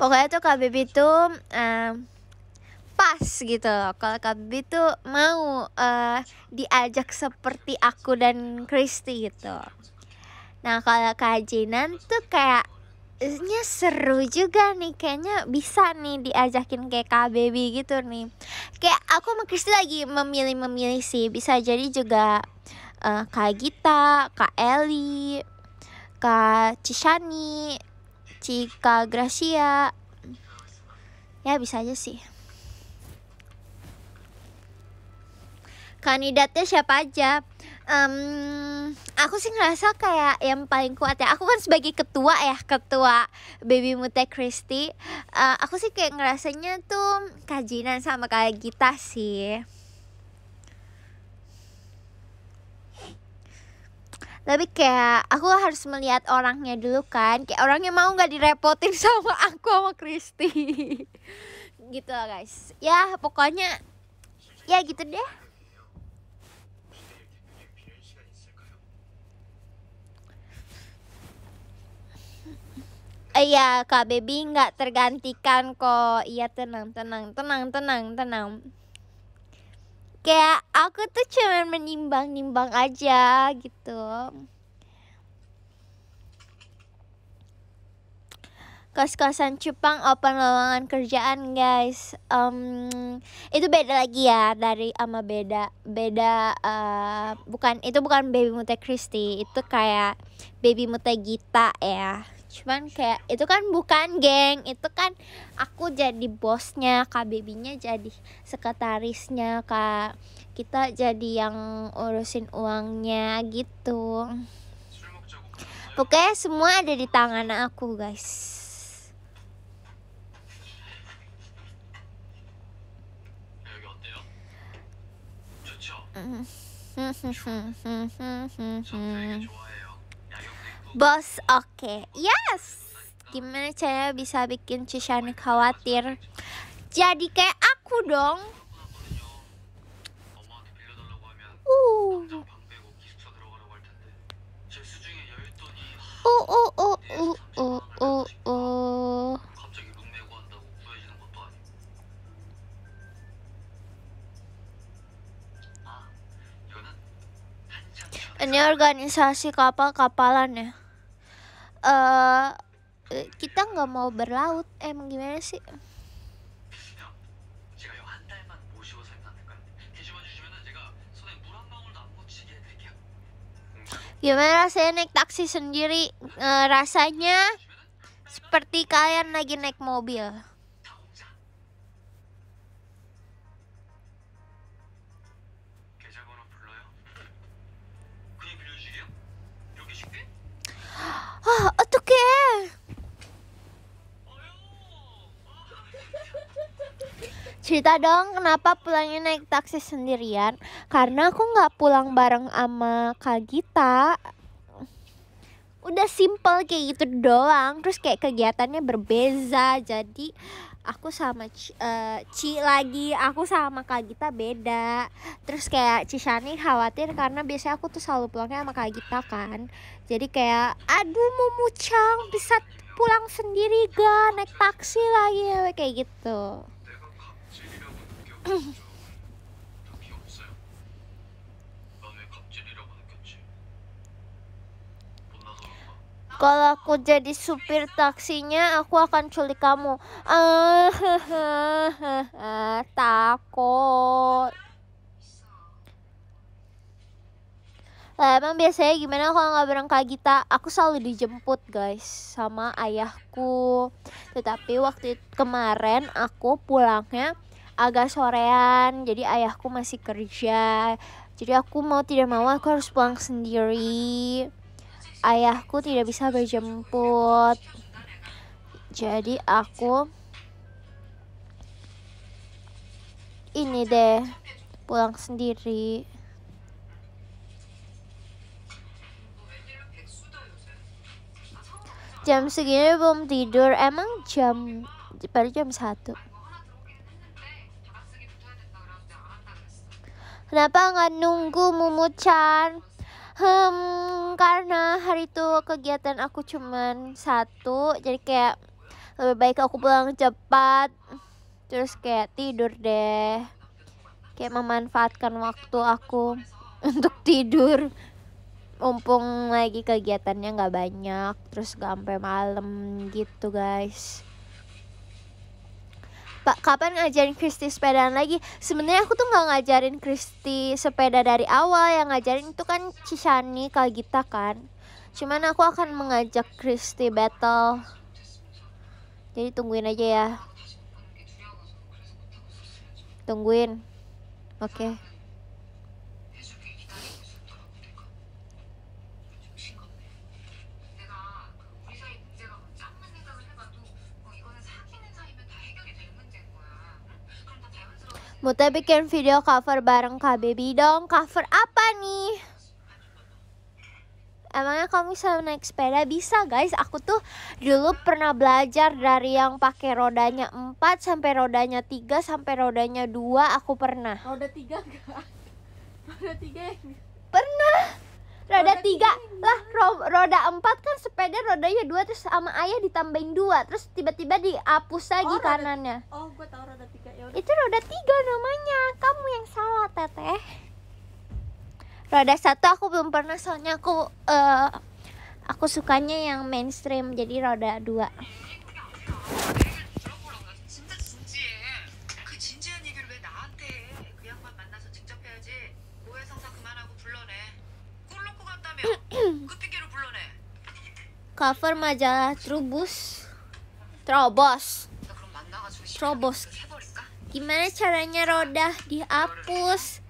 pokoknya tuh Kak Bibi tuh um, pas gitu kalau Kak Bibi tuh mau uh, diajak seperti aku dan Christy gitu nah kalau Kak Jinan tuh kayak kayaknya seru juga nih kayaknya bisa nih diajakin kayak Kak Baby gitu nih kayak aku sama Kristi lagi memilih-memilih sih bisa jadi juga uh, Kak Gita, Kak Eli, Kak Cishani, Cika Gracia ya bisa aja sih kandidatnya siapa aja um, aku sih ngerasa kayak yang paling kuat ya aku kan sebagai ketua ya ketua baby mute Christy uh, eh, aku sih kayak ngerasanya tuh kajinan sama kayak kita sih tapi kayak aku harus melihat orangnya dulu kan kayak orangnya mau nggak direpotin sama aku sama Christy gitu lah guys ya pokoknya ya gitu deh Iya, Kak Baby nggak tergantikan kok. Iya, tenang, tenang, tenang, tenang, tenang. Kayak aku tuh cuman menimbang-nimbang aja gitu. kos-kosan Cupang open lowongan kerjaan guys um, itu beda lagi ya dari ama beda beda uh, bukan itu bukan baby mute Christy itu kayak baby mute Gita ya cuman kayak itu kan bukan geng itu kan aku jadi bosnya kak babynya jadi sekretarisnya kak kita jadi yang urusin uangnya gitu pokoknya semua ada di tangan aku guys hmm, hmm Bos, oke. Okay. Yes. Gimana caranya bisa bikin Cishani khawatir? Jadi kayak aku dong. Uh. Uh, uh, uh, uh, uh, uh, uh. Ini organisasi kapal-kapalan ya. Eh, eh, kita nggak mau berlaut emang gimana sih gimana saya naik taksi sendiri e, rasanya seperti kalian lagi naik mobil cerita dong kenapa pulangnya naik taksi sendirian karena aku nggak pulang bareng ama kak Gita udah simple kayak gitu doang terus kayak kegiatannya berbeza jadi aku sama Ci, uh, Ci lagi aku sama Kak Gita beda terus kayak Cisani khawatir karena biasanya aku tuh selalu pulangnya sama Kak Gita kan jadi kayak aduh mau mucang bisa pulang sendiri ga naik taksi lagi kayak gitu kalau aku jadi supir taksinya, aku akan culik kamu. Ah, takut. Lah emang biasanya gimana kalau nggak bareng Kak Gita? Aku selalu dijemput guys sama ayahku. Tetapi waktu kemarin aku pulangnya agak sorean jadi ayahku masih kerja jadi aku mau tidak mau aku harus pulang sendiri ayahku tidak bisa berjemput jadi aku ini deh pulang sendiri jam segini belum tidur emang jam baru jam satu Kenapa nggak nunggu Mumucan? Hmm, karena hari itu kegiatan aku cuman satu, jadi kayak lebih baik aku pulang cepat, terus kayak tidur deh. Kayak memanfaatkan waktu aku untuk tidur. Mumpung lagi kegiatannya nggak banyak, terus gak sampai malam gitu guys. Pak kapan ngajarin Kristi sepedaan lagi? Sebenarnya aku tuh nggak ngajarin Kristi sepeda dari awal, yang ngajarin itu kan Cisani Kak Gita kan. Cuman aku akan mengajak Kristi battle. Jadi tungguin aja ya. Tungguin. Oke. Okay. Muta bikin video cover bareng Kak Baby dong. Cover apa nih? Emangnya kamu bisa naik sepeda? Bisa guys, aku tuh dulu pernah belajar dari yang pakai rodanya 4 sampai rodanya 3 sampai rodanya 2 aku pernah. Roda 3 enggak? Roda 3 enggak? Pernah roda tiga lah ro roda empat kan sepeda rodanya dua terus sama ayah ditambahin dua terus tiba-tiba dihapus lagi oh, kanannya oh gue tahu roda tiga ya itu roda tiga namanya kamu yang salah teteh roda satu aku belum pernah soalnya aku uh, aku sukanya yang mainstream jadi roda dua cover majalah Trubus Trobos Trobos gimana caranya roda dihapus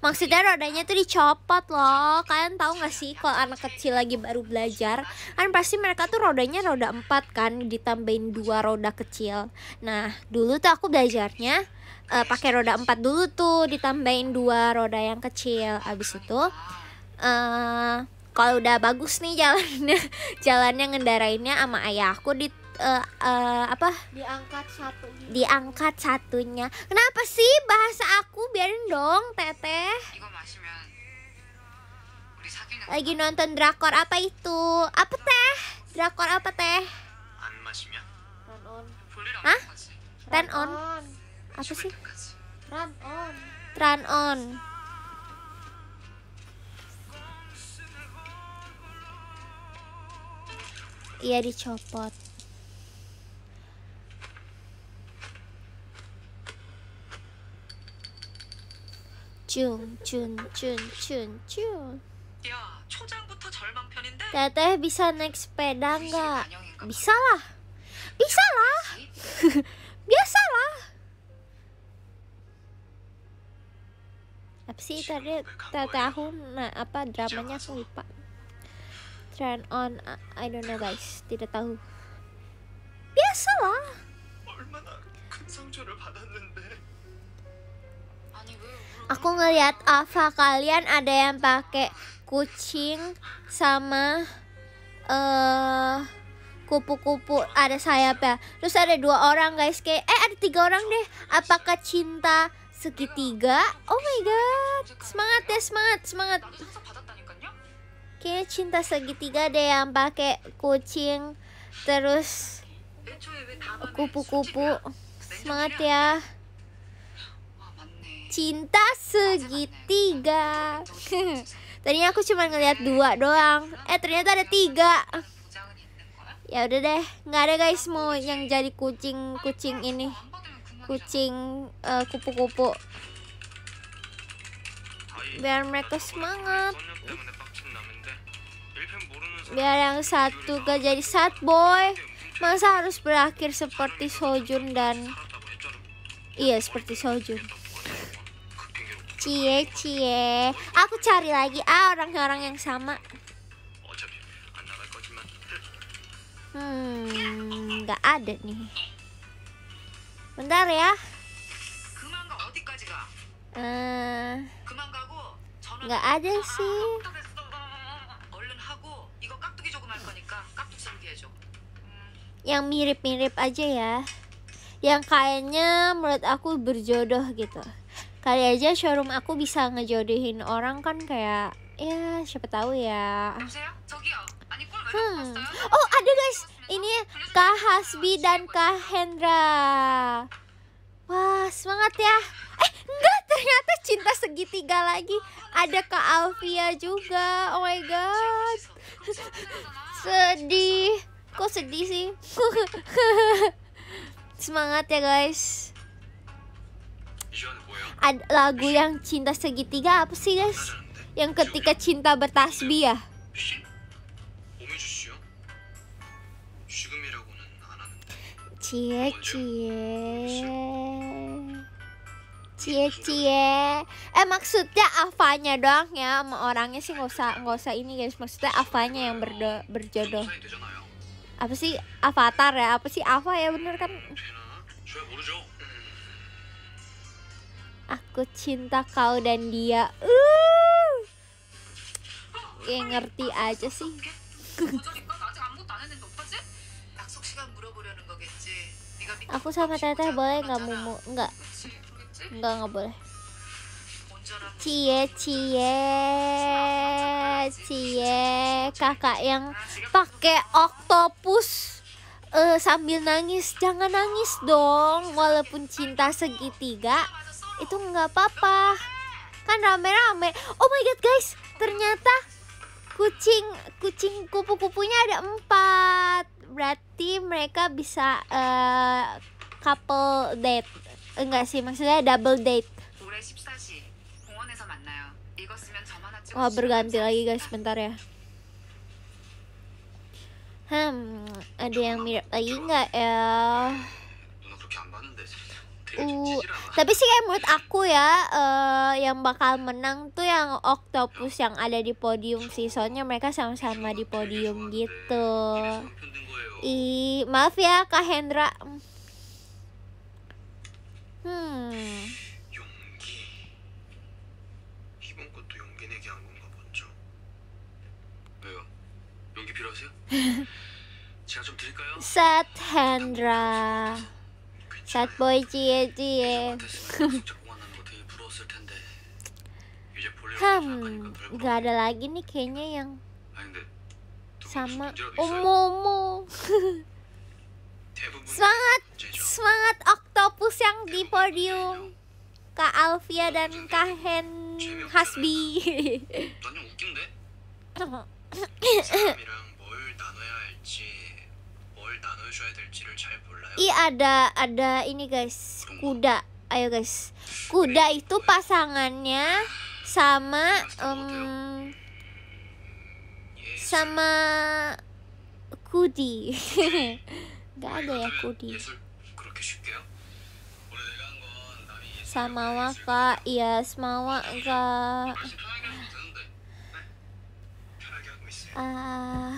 maksudnya rodanya tuh dicopot loh kalian tahu gak sih kalau anak kecil lagi baru belajar kan pasti mereka tuh rodanya roda empat kan ditambahin dua roda kecil nah dulu tuh aku belajarnya uh, pakai roda empat dulu tuh ditambahin dua roda yang kecil abis itu uh, kalau udah bagus nih jalannya jalannya ngendarainnya sama aku di uh, uh, apa diangkat satu gitu. diangkat satunya kenapa sih bahasa aku biarin dong teteh lagi nonton drakor apa itu apa teh drakor apa teh Ah? on Hah? Kan on. Apa sih? Run kan on. Run on. Iya dicopot cun cun cun cun cun Teteh bisa naik sepeda nggak? Bisa lah. Bisa lah. lah. Apa sih tadi teteh aku nah, apa dramanya aku lupa turn on I don't know guys tidak tahu biasalah aku ngelihat apa kalian ada yang pakai kucing sama uh, kupu-kupu ada sayap ya. terus ada dua orang guys kayak eh ada tiga orang deh apakah cinta segitiga oh my god semangat ya semangat semangat Kayaknya cinta segitiga deh yang pakai kucing terus kupu-kupu. Semangat ya. Cinta segitiga. Tadinya aku cuma ngeliat dua doang. Eh ternyata ada tiga. Ya udah deh, nggak ada guys mau yang jadi kucing kucing ini, kucing eh, kupu-kupu. Uh, kupu -kupu. Biar mereka semangat biar yang satu gak jadi sad boy masa harus berakhir seperti Sojun dan iya seperti Sojun cie cie aku cari lagi ah orang-orang yang sama hmm nggak ada nih bentar ya nggak eh, uh, ada sih yang mirip-mirip aja ya yang kayaknya menurut aku berjodoh gitu kali aja showroom aku bisa ngejodohin orang kan kayak ya siapa tahu ya hmm. oh ada guys ini ya, Kak Hasbi dan Kak Hendra wah semangat ya eh enggak ternyata cinta segitiga lagi ada Kak Alfia juga oh my god sedih Kok sedih sih? Semangat ya guys. Ada lagu yang cinta segitiga apa sih guys? Yang ketika cinta bertasbih ya? Cie cie cie cie eh maksudnya avanya doang ya orangnya sih nggak usah nggak usah ini guys maksudnya avanya yang berdo berjodoh apa sih avatar ya apa sih apa ya bener kan aku cinta kau dan dia uh kayak ngerti aja sih aku sama teteh boleh nggak mau nggak nggak nggak boleh cie cie cie kakak yang pakai oktopus uh, eh, sambil nangis jangan nangis dong walaupun cinta segitiga itu nggak apa-apa kan rame-rame oh my god guys ternyata kucing kucing kupu-kupunya ada empat berarti mereka bisa uh, couple date enggak sih maksudnya double date Wah oh, berganti lagi guys bentar ya Hmm, ada yang mirip lagi nggak ya? Uh, tapi sih kayak menurut aku ya uh, yang bakal menang tuh yang octopus yang ada di podium sih soalnya mereka sama-sama di podium gitu i maaf ya kak Hendra hmm Sat Hendra Sat boy cie cie Hmm, gak ada lagi nih kayaknya yang sama umu umu, Semangat, semangat Octopus yang di podium Kak Alvia dan Kak Hen Hasbi I ada ada ini guys, kuda. Ayo guys. Kuda itu pasangannya sama um, sama kudi. Gak ada ya kudi. Sama waka, ya sama Waka. Ah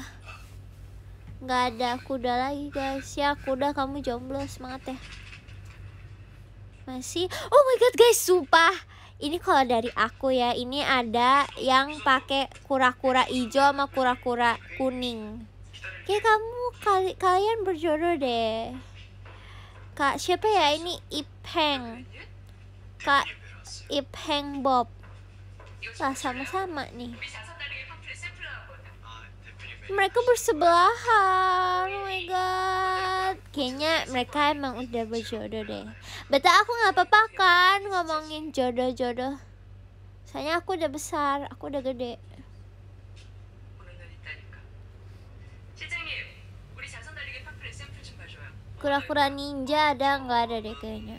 nggak ada kuda lagi guys ya kuda kamu jomblo semangat ya masih oh my god guys sumpah ini kalau dari aku ya ini ada yang pakai kura-kura hijau sama kura-kura kuning kayak kamu kal kalian berjodoh deh kak siapa ya ini Ipeng kak Ipeng Bob lah sama-sama nih mereka bersebelahan oh my god kayaknya mereka emang udah berjodoh deh Betul aku nggak apa-apa kan ngomongin jodoh-jodoh soalnya aku udah besar aku udah gede kura-kura ninja ada nggak ada deh kayaknya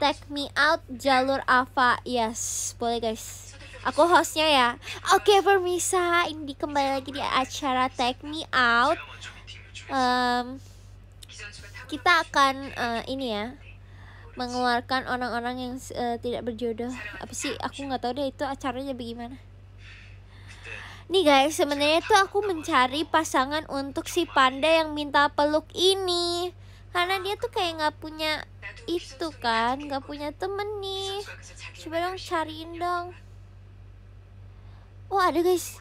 take me out jalur apa? yes boleh guys Aku hostnya ya. Oke, okay, permisa, ini kembali lagi di acara Take Me Out. Um, kita akan uh, ini ya mengeluarkan orang-orang yang uh, tidak berjodoh. Apa sih? Aku nggak tahu deh itu acaranya bagaimana. Nih guys, sebenarnya tuh aku mencari pasangan untuk si panda yang minta peluk ini. Karena dia tuh kayak nggak punya itu kan, nggak punya temen nih. Coba dong cariin dong oh ada guys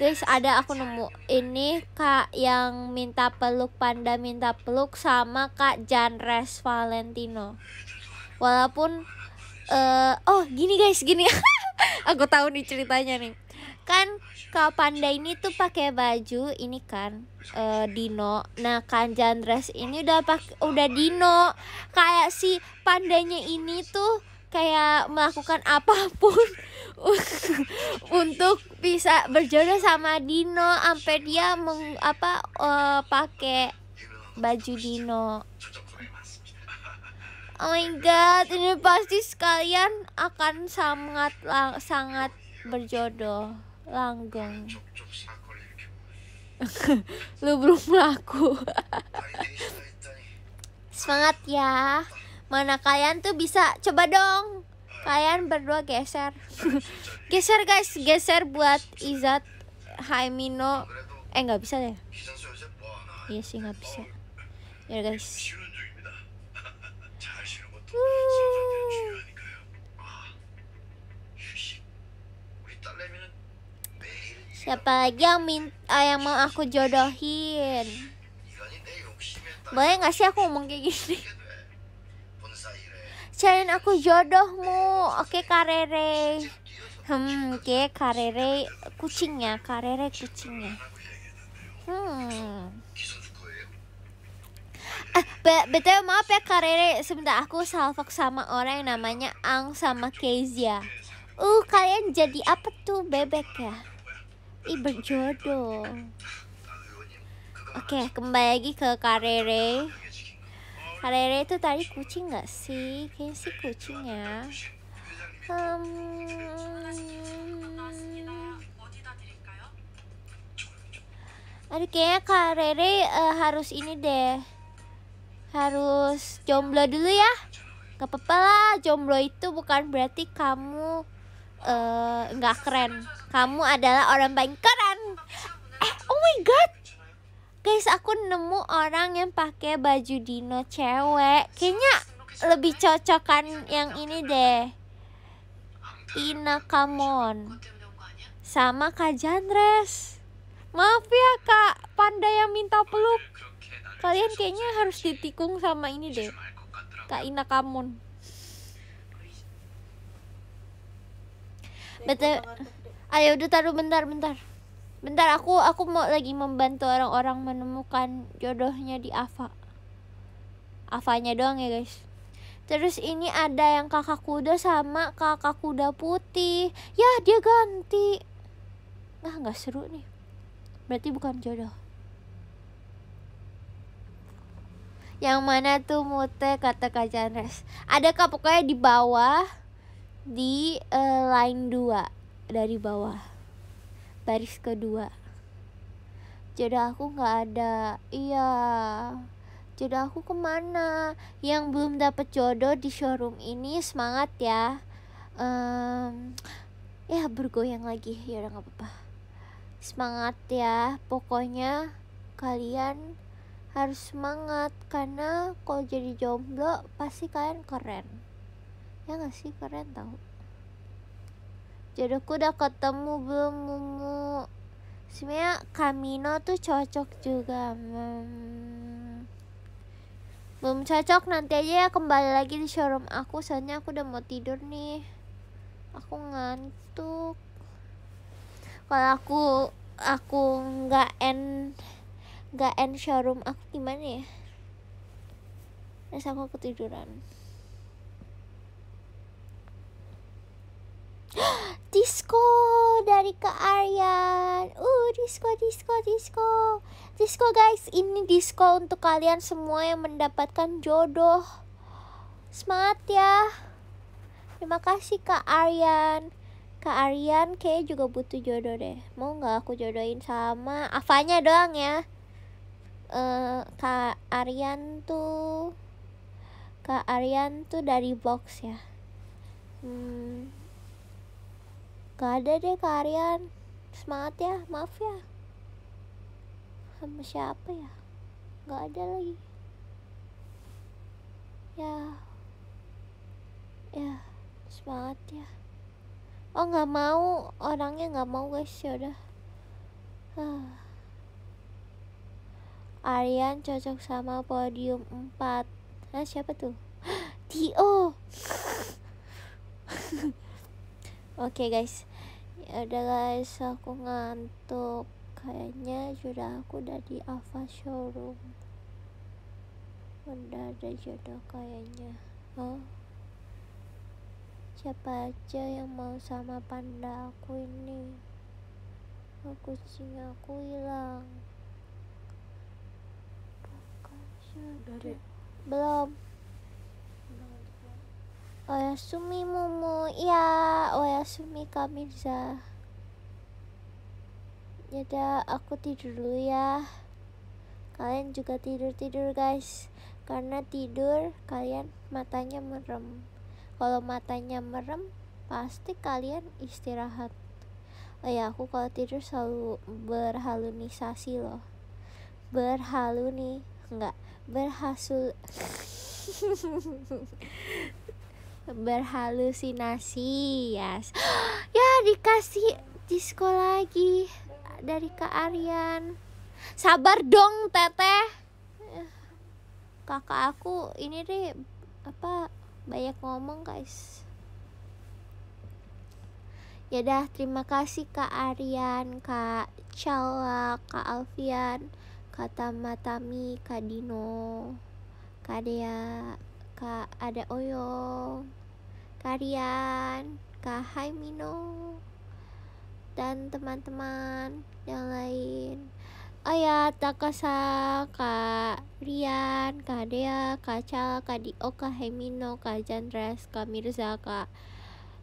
guys ada aku nemu ini kak yang minta peluk panda minta peluk sama kak Janres Valentino walaupun uh, oh gini guys gini aku tahu nih ceritanya nih kan kak panda ini tuh pakai baju ini kan uh, dino nah kan Janres ini udah pake, udah dino kayak si pandanya ini tuh kayak melakukan apapun untuk bisa berjodoh sama Dino sampai dia meng, apa uh, eh, pakai baju Dino. Oh my god, ini pasti sekalian akan sangat lang, sangat berjodoh langgeng. Lu belum laku. Semangat ya. Mana kalian tuh bisa coba dong. Kalian berdua geser. geser guys, geser buat Izat, Haimino. Eh nggak bisa deh. Iya sih nggak bisa. Ya guys. Siapa lagi yang minta eh, yang mau aku jodohin? Boleh nggak sih aku ngomong kayak gini? Cariin aku jodohmu. Oke, okay, Karere. Hmm, oke, okay, Karere kucingnya, Karere kucingnya. Hmm. Eh, betul maaf ya Karere, sebentar aku salvok sama orang yang namanya Ang sama Kezia. Uh, kalian jadi apa tuh bebek ya? Ih, berjodoh. Oke, okay, kembali lagi ke Karere. Rere itu tadi kucing nggak sih? Kayaknya sih kucing ya. Um, aduh kayaknya Kak Rere uh, harus ini deh. Harus jomblo dulu ya. Gak apa-apa lah, jomblo itu bukan berarti kamu eh, nggak gak keren. Kamu adalah orang paling keren. Eh, oh my god, guys aku nemu orang yang pakai baju dino cewek kayaknya lebih cocokan yang ini deh Ina Kamon sama Kak Jandres maaf ya Kak Panda yang minta peluk kalian kayaknya harus ditikung sama ini deh Kak Ina Kamon betul ayo udah taruh bentar bentar Bentar aku aku mau lagi membantu orang-orang menemukan jodohnya di Ava. Avanya doang ya guys. Terus ini ada yang kakak kuda sama kakak kuda putih. Ya dia ganti. Nah nggak seru nih. Berarti bukan jodoh. Yang mana tuh mute kata Janres. ada kapuknya pokoknya di bawah di uh, line 2 dari bawah baris kedua jodoh aku nggak ada iya jodoh aku kemana yang belum dapat jodoh di showroom ini semangat ya um, ya bergoyang lagi ya udah nggak apa-apa semangat ya pokoknya kalian harus semangat karena kalau jadi jomblo pasti kalian keren ya nggak sih keren tau jodohku udah ketemu belum mumu sebenarnya Camino tuh cocok juga hmm. belum cocok nanti aja ya kembali lagi di showroom aku soalnya aku udah mau tidur nih aku ngantuk kalau aku aku nggak end nggak end showroom aku gimana ya terus aku ketiduran disco dari ke Aryan. Uh, disco, disco, disco. Disco guys, ini disco untuk kalian semua yang mendapatkan jodoh. Semangat ya. Terima kasih Kak Aryan. Kak Aryan kayak juga butuh jodoh deh. Mau nggak aku jodohin sama Avanya doang ya? Eh, uh, Kak Aryan tuh Kak Aryan tuh dari box ya. Hmm, gak ada deh kalian semangat ya maaf ya sama siapa ya gak ada lagi ya ya semangat ya oh gak mau orangnya gak mau guys Yaudah ah. Aryan cocok sama podium 4 Nah siapa tuh? Dio Oke okay, guys ya udah guys aku ngantuk kayaknya sudah aku udah di Alpha Showroom udah ada jodoh kayaknya oh siapa aja yang mau sama panda aku ini oh, kucing aku hilang belum oya Oyasumi Momo Ya Oyasumi Kamiza Ya udah aku tidur dulu ya Kalian juga tidur-tidur guys Karena tidur kalian matanya merem Kalau matanya merem pasti kalian istirahat Oh ya aku kalau tidur selalu berhalunisasi loh Berhaluni Enggak Berhasil berhalusinasi yes. ya dikasih disko lagi dari Kak Aryan sabar dong teteh kakak aku ini deh apa banyak ngomong guys ya dah terima kasih kak Aryan kak Cala kak Alfian kak Tamatami kak Dino kak Dea kak ada Oyo Karian, Kak Haimino, dan teman-teman yang lain. Oh ya, Takasa, Kak Rian, Kak Dea, Kak Cal, Kak Dio, Kak Hemino, Kak Jandres, Kak Mirza, Kak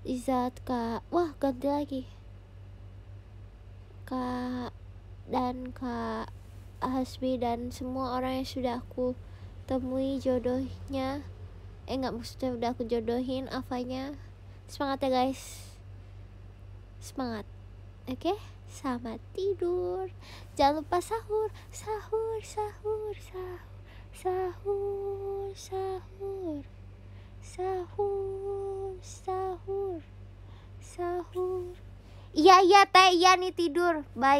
Izat, Kak... Wah, ganti lagi. Kak dan Kak Hasbi dan semua orang yang sudah aku temui jodohnya eh nggak maksudnya udah aku jodohin apanya semangat ya guys semangat oke okay? sama tidur jangan lupa sahur sahur sahur sahur sahur sahur sahur sahur sahur iya iya teh iya nih tidur baik